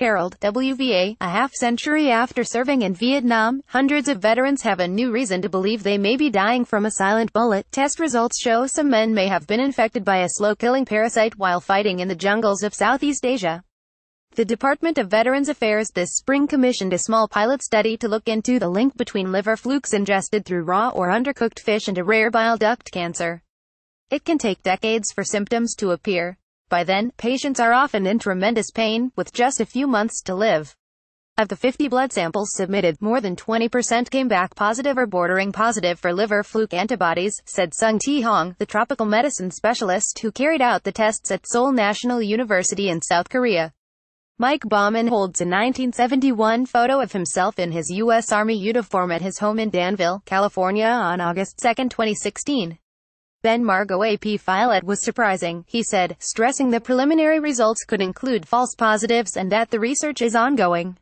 Herald, WVA, a half century after serving in Vietnam, hundreds of veterans have a new reason to believe they may be dying from a silent bullet. Test results show some men may have been infected by a slow-killing parasite while fighting in the jungles of Southeast Asia. The Department of Veterans Affairs this spring commissioned a small pilot study to look into the link between liver flukes ingested through raw or undercooked fish and a rare bile duct cancer. It can take decades for symptoms to appear, by then, patients are often in tremendous pain, with just a few months to live. Of the 50 blood samples submitted, more than 20% came back positive or bordering positive for liver fluke antibodies, said Sung Ti Hong, the tropical medicine specialist who carried out the tests at Seoul National University in South Korea. Mike Bauman holds a 1971 photo of himself in his U.S. Army uniform at his home in Danville, California on August 2, 2016. Ben Margo AP file it was surprising, he said, stressing the preliminary results could include false positives and that the research is ongoing.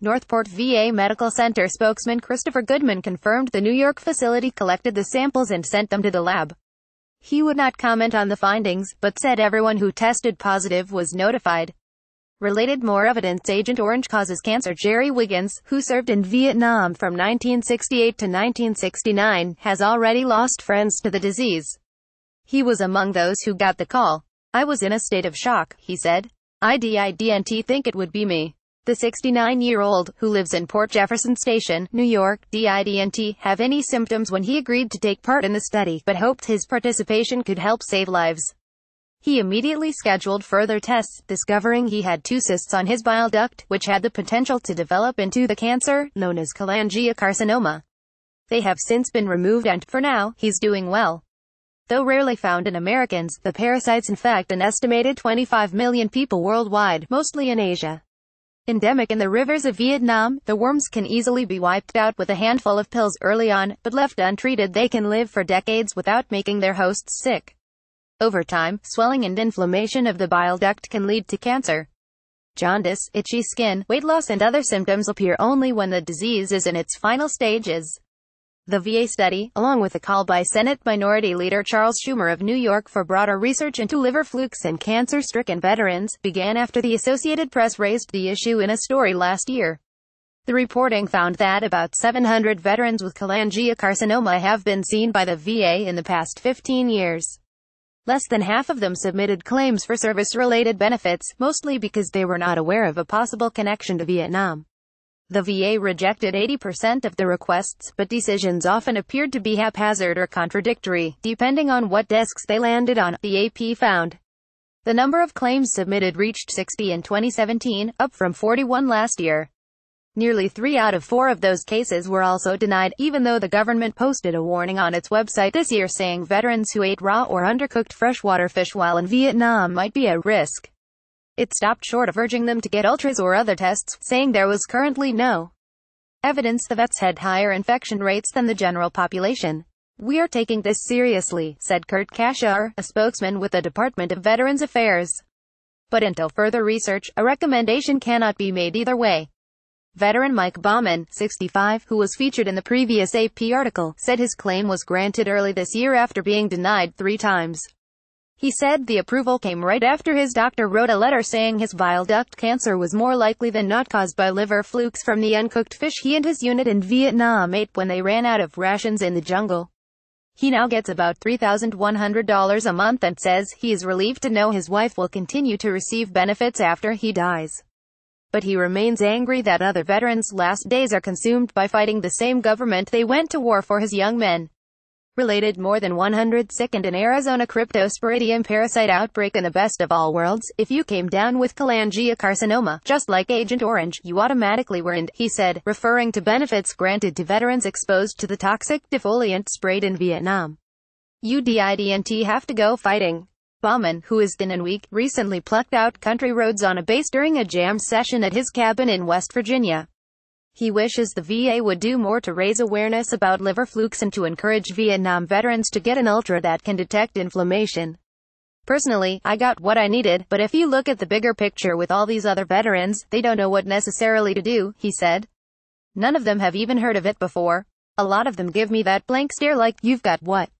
Northport VA Medical Center spokesman Christopher Goodman confirmed the New York facility collected the samples and sent them to the lab. He would not comment on the findings, but said everyone who tested positive was notified. Related more evidence Agent Orange causes cancer Jerry Wiggins, who served in Vietnam from 1968 to 1969, has already lost friends to the disease. He was among those who got the call. I was in a state of shock, he said. IDIDNT think it would be me. The 69-year-old, who lives in Port Jefferson Station, New York, DIDNT, have any symptoms when he agreed to take part in the study, but hoped his participation could help save lives. He immediately scheduled further tests, discovering he had two cysts on his bile duct, which had the potential to develop into the cancer, known as cholangiocarcinoma. They have since been removed and, for now, he's doing well. Though rarely found in Americans, the parasites infect an estimated 25 million people worldwide, mostly in Asia. Endemic in the rivers of Vietnam, the worms can easily be wiped out with a handful of pills early on, but left untreated they can live for decades without making their hosts sick. Over time, swelling and inflammation of the bile duct can lead to cancer. Jaundice, itchy skin, weight loss and other symptoms appear only when the disease is in its final stages. The VA study, along with a call by Senate Minority Leader Charles Schumer of New York for broader research into liver flukes and cancer-stricken veterans, began after the Associated Press raised the issue in a story last year. The reporting found that about 700 veterans with cholangiocarcinoma have been seen by the VA in the past 15 years. Less than half of them submitted claims for service-related benefits, mostly because they were not aware of a possible connection to Vietnam. The VA rejected 80% of the requests, but decisions often appeared to be haphazard or contradictory, depending on what desks they landed on, the AP found. The number of claims submitted reached 60 in 2017, up from 41 last year. Nearly three out of four of those cases were also denied, even though the government posted a warning on its website this year saying veterans who ate raw or undercooked freshwater fish while in Vietnam might be at risk. It stopped short of urging them to get ultras or other tests, saying there was currently no evidence the vets had higher infection rates than the general population. We are taking this seriously, said Kurt Kashar, a spokesman with the Department of Veterans Affairs. But until further research, a recommendation cannot be made either way. Veteran Mike Bauman, 65, who was featured in the previous AP article, said his claim was granted early this year after being denied three times. He said the approval came right after his doctor wrote a letter saying his bile duct cancer was more likely than not caused by liver flukes from the uncooked fish he and his unit in Vietnam ate when they ran out of rations in the jungle. He now gets about $3,100 a month and says he is relieved to know his wife will continue to receive benefits after he dies but he remains angry that other veterans' last days are consumed by fighting the same government they went to war for his young men. Related more than 100 second in Arizona cryptosporidium parasite outbreak in the best of all worlds, if you came down with cholangiocarcinoma, just like Agent Orange, you automatically were in, he said, referring to benefits granted to veterans exposed to the toxic defoliant sprayed in Vietnam. UDIDNT have to go fighting. Bauman, who is thin and weak, recently plucked out country roads on a bass during a jam session at his cabin in West Virginia. He wishes the VA would do more to raise awareness about liver flukes and to encourage Vietnam veterans to get an ultra that can detect inflammation. Personally, I got what I needed, but if you look at the bigger picture with all these other veterans, they don't know what necessarily to do, he said. None of them have even heard of it before. A lot of them give me that blank stare like, you've got what?